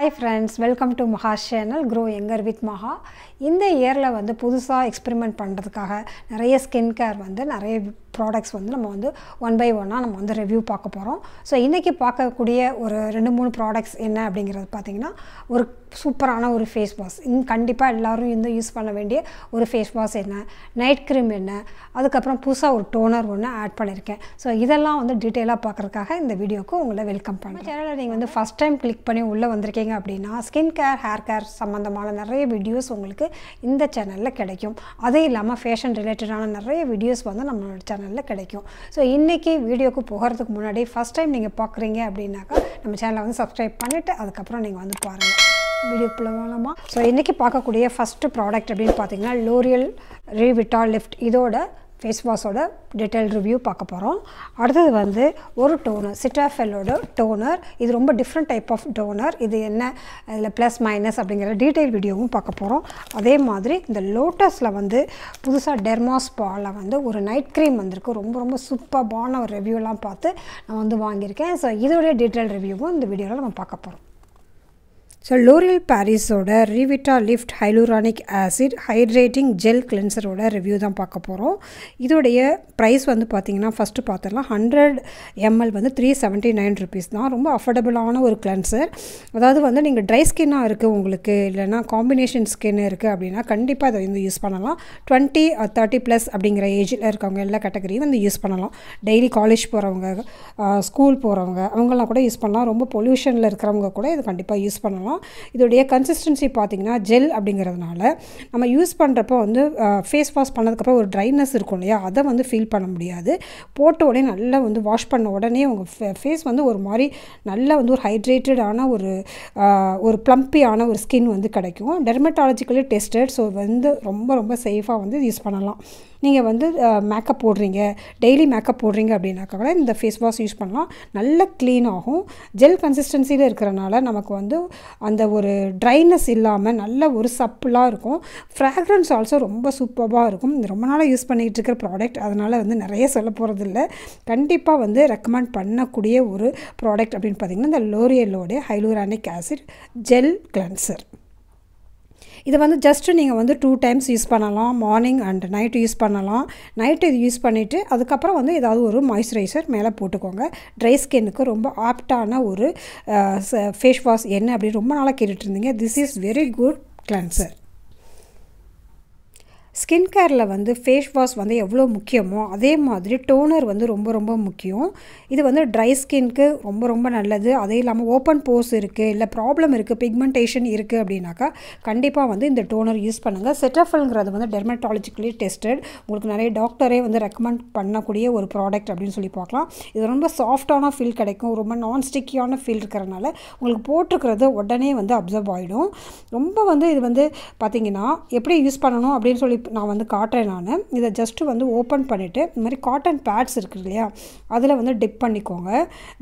hi friends welcome to Maha channel க்ரோ எங்கர் with Maha இந்த இயரில் வந்து புதுசாக எக்ஸ்பெரிமெண்ட் பண்ணுறதுக்காக நிறைய ஸ்கின் கேர் வந்து நிறைய ப்ராடக்ட்ஸ் வந்து நம்ம வந்து ஒன் பை ஒன்னாக நம்ம வந்து ரிவ்யூ பார்க்க போகிறோம் ஸோ இன்றைக்கி பார்க்கக்கூடிய ஒரு ரெண்டு மூணு ப்ராடக்ட்ஸ் என்ன அப்படிங்கிறது பார்த்திங்கன்னா ஒரு சூப்பரான ஒரு ஃபேஸ் வாஷ் இன் கண்டிப்பாக எல்லோரும் இந்த யூஸ் பண்ண வேண்டிய ஒரு ஃபேஸ் வாஷ் என்ன நைட் க்ரீம் என்ன அதுக்கப்புறம் புதுசாக ஒரு டோனர் ஒன்று ஆட் பண்ணியிருக்கேன் ஸோ இதெல்லாம் வந்து டீட்டெயிலாக பார்க்குறதுக்காக இந்த வீடியோக்கு உங்களை வெல்கம் பண்ணுறேன் சேனலில் நீங்கள் வந்து ஃபஸ்ட் டைம் கிளிக் பண்ணி உள்ளே வந்திருக்கீங்க அப்படின்னா ஸ்கின் கேர் ஹேர் கேர் சம்மந்தமான நிறைய வீடியோஸ் உங்களுக்கு இந்த சேனலில் கிடைக்கும் அதே இல்லாமல் ஃபேஷன் ரிலேட்டடான நிறைய வீடியோஸ் வந்து நம்மளோட சேனல் சேனலில் கிடைக்கும் ஸோ இன்றைக்கி வீடியோக்கு போகிறதுக்கு முன்னாடி ஃபஸ்ட் டைம் நீங்கள் பார்க்குறீங்க அப்படின்னாக்கா நம்ம சேனலை வந்து சப்ஸ்கிரைப் பண்ணிவிட்டு அதுக்கப்புறம் நீங்கள் வந்து பாருங்கள் வீடியோ மூலமாக ஸோ இன்றைக்கி பார்க்கக்கூடிய ஃபஸ்ட்டு ப்ராடக்ட் அப்படின்னு பார்த்தீங்கன்னா லோரியல் ரீவிட்டா லிஃப்ட் இதோட ஃபேஸ் வாஷோட டீட்டெயில் ரிவ்யூ பார்க்க போகிறோம் அடுத்தது வந்து ஒரு டோனர் சிட்டாஃபெல்லோட டோனர் இது ரொம்ப டிஃப்ரெண்ட் டைப் ஆஃப் டோனர் இது என்ன இதில் ப்ளஸ் மைனஸ் அப்படிங்கிற டீட்டெயில் வீடியோவும் பார்க்க போகிறோம் அதே மாதிரி இந்த லோட்டஸில் வந்து புதுசாக டெர்மாஸ்பாவில் வந்து ஒரு நைட் க்ரீம் வந்திருக்கு ரொம்ப ரொம்ப சூப்பர்பான ஒரு ரிவ்யூலாம் பார்த்து நான் வந்து வாங்கியிருக்கேன் ஸோ இதோடைய டீட்டெயில் ரிவ்யூவும் இந்த வீடியோவில் நம்ம பார்க்க போகிறோம் ஸோ லோரியல் பாரிஸோட Revitalift hyaluronic acid hydrating gel கிளென்சரோட ரிவ்யூ தான் பார்க்க போகிறோம் இதோடைய ப்ரைஸ் வந்து பார்த்தீங்கன்னா ஃபஸ்ட்டு பார்த்தோம்னா ஹண்ட்ரட் எம்எல் வந்து த்ரீ செவன்ட்டி நைன் ருபீஸ் தான் ரொம்ப அஃபோர்டபுளான ஒரு கிளென்சர் அதாவது வந்து நீங்கள் ட்ரை ஸ்கின்னாக இருக்குது உங்களுக்கு இல்லைனா காம்பினேஷன் ஸ்கின் இருக்குது அப்படின்னா கண்டிப்பாக அதை வந்து யூஸ் பண்ணலாம் டுவெண்ட்டி தேர்ட்டி ப்ளஸ் அப்படிங்கிற ஏஜில் இருக்கவங்க எல்லா கேட்டகரியும் வந்து யூஸ் பண்ணலாம் டெய்லி காலேஜ் போகிறவங்க ஸ்கூல் போகிறவங்க அவங்கெல்லாம் கூட யூஸ் பண்ணலாம் ரொம்ப பொல்யூஷனில் இருக்கிறவங்க கூட இது கண்டிப்பாக யூஸ் பண்ணலாம் ஆனால் இதோடைய கன்சிஸ்டன்சி பார்த்திங்கன்னா ஜெல் அப்படிங்கிறதுனால நம்ம யூஸ் பண்ணுறப்போ வந்து ஃபேஸ் வாஷ் பண்ணதுக்கப்புறம் ஒரு ட்ரைனஸ் இருக்கும் இல்லையா அதை வந்து ஃபீல் பண்ண முடியாது போட்ட உடனே நல்லா வந்து வாஷ் பண்ண உடனே உங்கள் ஃபேஸ் வந்து ஒரு மாதிரி நல்லா வந்து ஒரு ஹைட்ரேட்டடான ஒரு ஒரு ப்ளம்பியான ஒரு ஸ்கின் வந்து கிடைக்கும் டெர்மட்டாலஜிக்கலி டெஸ்டட் ஸோ வந்து ரொம்ப ரொம்ப சேஃபாக வந்து யூஸ் பண்ணலாம் நீங்கள் வந்து மேக்கப் போடுறீங்க டெய்லி மேக்கப் போடுறீங்க அப்படின்னாக்கா கூட இந்த ஃபேஸ் வாஷ் யூஸ் பண்ணலாம் நல்ல க்ளீன் ஆகும் ஜெல் கன்சிஸ்டன்சியில் இருக்கிறனால நமக்கு வந்து அந்த ஒரு ட்ரைனஸ் இல்லாமல் நல்ல ஒரு சப்புலாக இருக்கும் ஃப்ராக்ரன்ஸ் ஆல்சோ ரொம்ப சூப்பராக இருக்கும் ரொம்ப நாளாக யூஸ் பண்ணிகிட்டு இருக்கிற ப்ராடக்ட் அதனால் வந்து நிறைய சொல்ல போகிறதில்ல கண்டிப்பாக வந்து ரெக்கமெண்ட் பண்ணக்கூடிய ஒரு ப்ராடக்ட் அப்படின்னு பார்த்திங்கன்னா இந்த லோரியலோடைய ஹைலூரானிக் ஆசிட் ஜெல் கிளன்சர் இதை வந்து ஜஸ்ட்டு நீங்கள் வந்து டூ டைம்ஸ் யூஸ் பண்ணலாம் மார்னிங் அண்ட் நைட்டு யூஸ் பண்ணலாம் நைட்டு இது யூஸ் பண்ணிவிட்டு அதுக்கப்புறம் வந்து ஏதாவது ஒரு மாய்ஸ்சரைசர் மேலே போட்டுக்கோங்க ட்ரை ஸ்கின்னுக்கு ரொம்ப ஆப்டான ஒரு ஃபேஸ் வாஷ் என்ன அப்படின்னு ரொம்ப நாளாக கேட்டுட்ருந்தீங்க this is very good cleanser skin கேரில் வந்து ஃபேஸ் வாஷ் வந்து எவ்வளோ முக்கியமோ அதே மாதிரி டோனர் வந்து ரொம்ப ரொம்ப முக்கியம் இது வந்து ட்ரை ஸ்கின்க்கு ரொம்ப ரொம்ப நல்லது அதே இல்லாமல் ஓப்பன் போஸ் இருக்குது இல்லை ப்ராப்ளம் இருக்குது பிக்மெண்டேஷன் இருக்குது அப்படின்னாக்கா கண்டிப்பாக வந்து இந்த டோனர் யூஸ் பண்ணுங்கள் செட்டஃபல்ங்கிறது வந்து டெர்மட்டாலஜிக்கலி டெஸ்டட் உங்களுக்கு நிறைய டாக்டரே வந்து ரெக்கமெண்ட் பண்ணக்கூடிய ஒரு ப்ராடக்ட் அப்படின்னு சொல்லி பார்க்கலாம் இது ரொம்ப சாஃப்டான ஃபீல் கிடைக்கும் ரொம்ப நான் ஸ்டிக்கியான ஃபீல் இருக்கிறனால உங்களுக்கு போட்டிருக்கிறது உடனே வந்து அப்சர்வ் ஆகிடும் ரொம்ப வந்து இது வந்து பார்த்திங்கன்னா எப்படி யூஸ் பண்ணணும் அப்படின்னு சொல்லி நான் வந்து காட்டுறேன் நான் இதை ஜஸ்ட்டு வந்து ஓப்பன் பண்ணிவிட்டு இந்த மாதிரி காட்டன் பேட்ஸ் இருக்குது இல்லையா அதில் வந்து டிப் பண்ணிக்கோங்க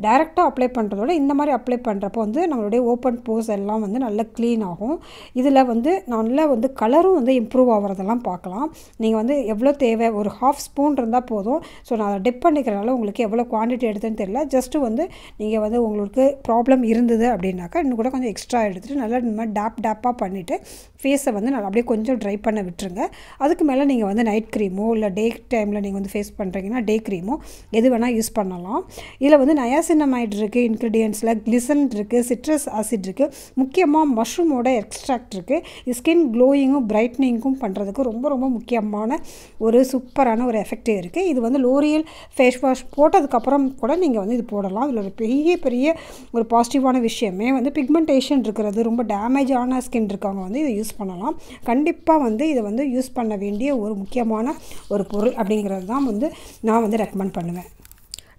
டைரெக்டாக அப்ளை பண்ணுறதோட இந்த மாதிரி அப்ளை பண்ணுறப்போ வந்து நம்மளுடைய ஓப்பன் போஸ் எல்லாம் வந்து நல்லா க்ளீன் ஆகும் இதில் வந்து நல்லா வந்து கலரும் வந்து இம்ப்ரூவ் ஆகிறதெல்லாம் பார்க்கலாம் நீங்கள் வந்து எவ்வளோ தேவை ஒரு ஹாஃப் ஸ்பூன் இருந்தால் போதும் ஸோ நான் அதை டிப் பண்ணிக்கிறனால உங்களுக்கு எவ்வளோ குவான்டிட்டி எடுத்துன்னு தெரியல ஜஸ்ட்டு வந்து நீங்கள் வந்து உங்களுக்கு ப்ராப்ளம் இருந்தது அப்படின்னாக்கா இன்னும் கூட கொஞ்சம் எக்ஸ்ட்ரா எடுத்துகிட்டு நல்லா இந்த மாதிரி டேப் டேப்பாக பண்ணிவிட்டு ஃபேஸை வந்து நல்லா அப்படியே கொஞ்சம் ட்ரை பண்ண விட்டுருங்க அதுக்கு மேலே நீங்கள் வந்து நைட் க்ரீமோ இல்லை டே டைமில் நீங்கள் வந்து ஃபேஸ் பண்ணுறீங்கன்னா டே க்ரீமோ எது வேணால் யூஸ் பண்ணலாம் இதில் வந்து நயாசினமைட் இருக்குது இன்க்ரீடியன்ஸில் க்ளிசன் இருக்குது சிட்ரஸ் ஆசிட் இருக்குது முக்கியமாக மஷ்ரூமோட எக்ஸ்ட்ராக்ட் இருக்குது ஸ்கின் க்ளோயிங்கும் பிரைட்னிங்கும் பண்ணுறதுக்கு ரொம்ப ரொம்ப முக்கியமான ஒரு சூப்பரான ஒரு எஃபெக்டே இருக்குது இது வந்து லோரியல் ஃபேஸ் வாஷ் போட்டதுக்கப்புறம் கூட நீங்கள் வந்து இது போடலாம் இதில் ஒரு பெரிய பெரிய ஒரு பாசிட்டிவான விஷயமே வந்து பிக்மெண்டேஷன் இருக்கிறது ரொம்ப டேமேஜான ஸ்கின் இருக்கவங்க வந்து இதை யூஸ் பண்ணலாம் கண்டிப்பாக வந்து இதை வந்து யூஸ் பண்ண பண்ண வேண்டிய ஒரு முக்கியமான ஒரு பொருள் அப்படிங்கிறது தான் வந்து நான் வந்து ரெக்கமெண்ட் பண்ணுவேன்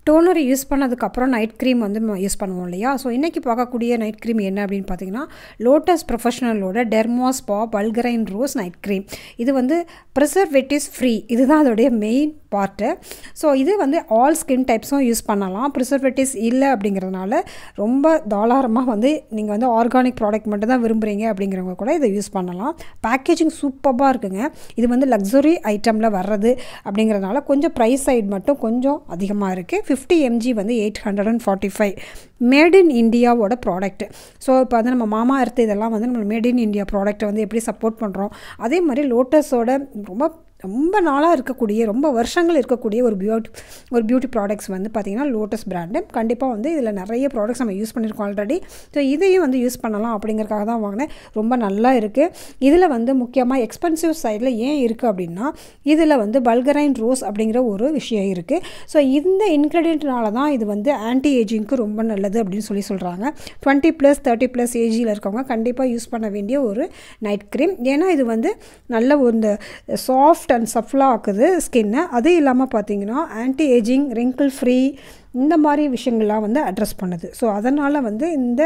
டோனர் யூஸ் பண்ணதுக்கப்புறம் நைட் க்ரீம் வந்து யூஸ் பண்ணுவோம் இல்லையா ஸோ இன்றைக்கி பார்க்கக்கூடிய நைட் க்ரீம் என்ன அப்படின்னு பார்த்தீங்கன்னா லோட்டஸ் ப்ரொஃபஷனலோட Dermaspa Bulgarian rose night cream இது வந்து ப்ரிசர்வேட்டிவ்ஸ் ஃப்ரீ இதுதான் அதோடைய மெயின் பார்ட்டு ஸோ இது வந்து ஆல் ஸ்கின் டைப்ஸும் யூஸ் பண்ணலாம் ப்ரிசர்வேட்டிவ்ஸ் இல்லை அப்படிங்கிறதுனால ரொம்ப தாளாரமாக வந்து நீங்கள் வந்து ஆர்கானிக் ப்ராடக்ட் மட்டும் தான் விரும்புகிறீங்க அப்படிங்கிறவங்க கூட இதை யூஸ் பண்ணலாம் பேக்கேஜிங் சூப்பராக இருக்குங்க இது வந்து லக்ஸுரி ஐட்டமில் வர்றது அப்படிங்கிறதுனால கொஞ்சம் ப்ரைஸ் சைட் மட்டும் கொஞ்சம் அதிகமாக இருக்குது ஃபிஃப்டி எம்ஜி வந்து eight hundred and forty five made in இந்தியாவோட ப்ராடக்ட் ஸோ இப்போ வந்து நம்ம மாமா அர்த்து இதெல்லாம் வந்து நம்ம மேட் இன் இந்தியா ப்ராடக்ட்டை வந்து எப்படி சப்போர்ட் பண்ணுறோம் அதே மாதிரி லோட்டஸோட ரொம்ப ரொம்ப நாளாக இருக்கக்கூடிய ரொம்ப வருஷங்கள் இருக்கக்கூடிய ஒரு பியூட்டி ஒரு பியூட்டி ப்ராடக்ட்ஸ் வந்து பார்த்திங்கன்னா லோட்டஸ் பிராண்டு கண்டிப்பாக வந்து இதில் நிறைய ப்ராடக்ட்ஸ் நம்ம யூஸ் பண்ணியிருக்கோம் ஆல்ரெடி ஸோ இதையும் வந்து யூஸ் பண்ணலாம் அப்படிங்கிறக்காக தான் வாங்கினேன் ரொம்ப நல்லா இருக்குது இதில் வந்து முக்கியமாக எக்ஸ்பென்சிவ் சைடில் ஏன் இருக்குது அப்படின்னா இதில் வந்து பல்கரைன் ரோஸ் அப்படிங்கிற ஒரு விஷயம் இருக்குது ஸோ இந்த இன்க்ரீடியன்ட்னால தான் இது வந்து ஆன்டி ஏஜிங்க்கு ரொம்ப நல்லது அப்படின்னு சொல்லி சொல்கிறாங்க டுவெண்ட்டி ப்ளஸ் தேர்ட்டி ப்ளஸ் ஏஜியில் இருக்கவங்க கண்டிப்பாக யூஸ் பண்ண வேண்டிய ஒரு நைட் க்ரீம் ஏன்னா இது வந்து நல்ல ஒரு சாஃப்ட் அண்ட் சஃப்லா ஆக்குது ஸ்கின்னை அது இல்லாமல் பார்த்தீங்கன்னா ஆன்டி ஏஜிங் ரிங்கிள் ஃப்ரீ இந்த மாதிரி விஷயங்கள்லாம் வந்து அட்ரஸ் பண்ணுது ஸோ அதனால் வந்து இந்த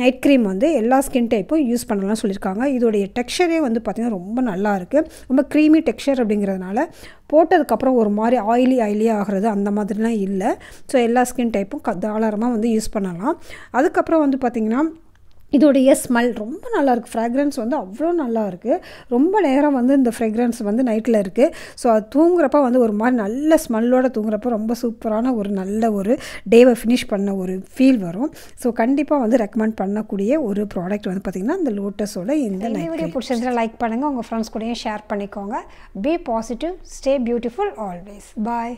நைட் க்ரீம் வந்து எல்லா ஸ்கின் டைப்பும் யூஸ் பண்ணலாம் சொல்லியிருக்காங்க இதோடைய டெக்ஸ்சரே வந்து பார்த்திங்கன்னா ரொம்ப நல்லா இருக்குது ரொம்ப க்ரீமி டெக்ஸ்சர் அப்படிங்கிறதுனால போட்டதுக்கப்புறம் ஒரு மாதிரி ஆயிலி ஆயிலி ஆகிறது அந்த மாதிரிலாம் இல்லை ஸோ எல்லா ஸ்கின் டைப்பும் தாராளமாக வந்து யூஸ் பண்ணலாம் அதுக்கப்புறம் வந்து பார்த்திங்கன்னா இதோடைய ஸ்மெல் ரொம்ப நல்லாயிருக்கு ஃப்ராக்ரன்ஸ் வந்து அவ்வளோ நல்லா இருக்குது ரொம்ப நேரம் வந்து இந்த ஃப்ராக்ரன்ஸ் வந்து நைட்டில் இருக்குது ஸோ அது தூங்குறப்ப வந்து ஒரு மாதிரி நல்ல ஸ்மெல்லோடு தூங்குறப்ப ரொம்ப சூப்பரான ஒரு நல்ல ஒரு டேவை ஃபினிஷ் பண்ண ஒரு ஃபீல் வரும் ஸோ கண்டிப்பாக வந்து ரெக்கமெண்ட் பண்ணக்கூடிய ஒரு ப்ராடக்ட் வந்து பார்த்திங்கன்னா இந்த லோட்டஸோட இந்த வீடியோ பிடிச்சிருந்தா லைக் பண்ணுங்கள் உங்கள் ஃப்ரெண்ட்ஸ் கூடயும் ஷேர் பண்ணிக்கோங்க be positive stay beautiful always bye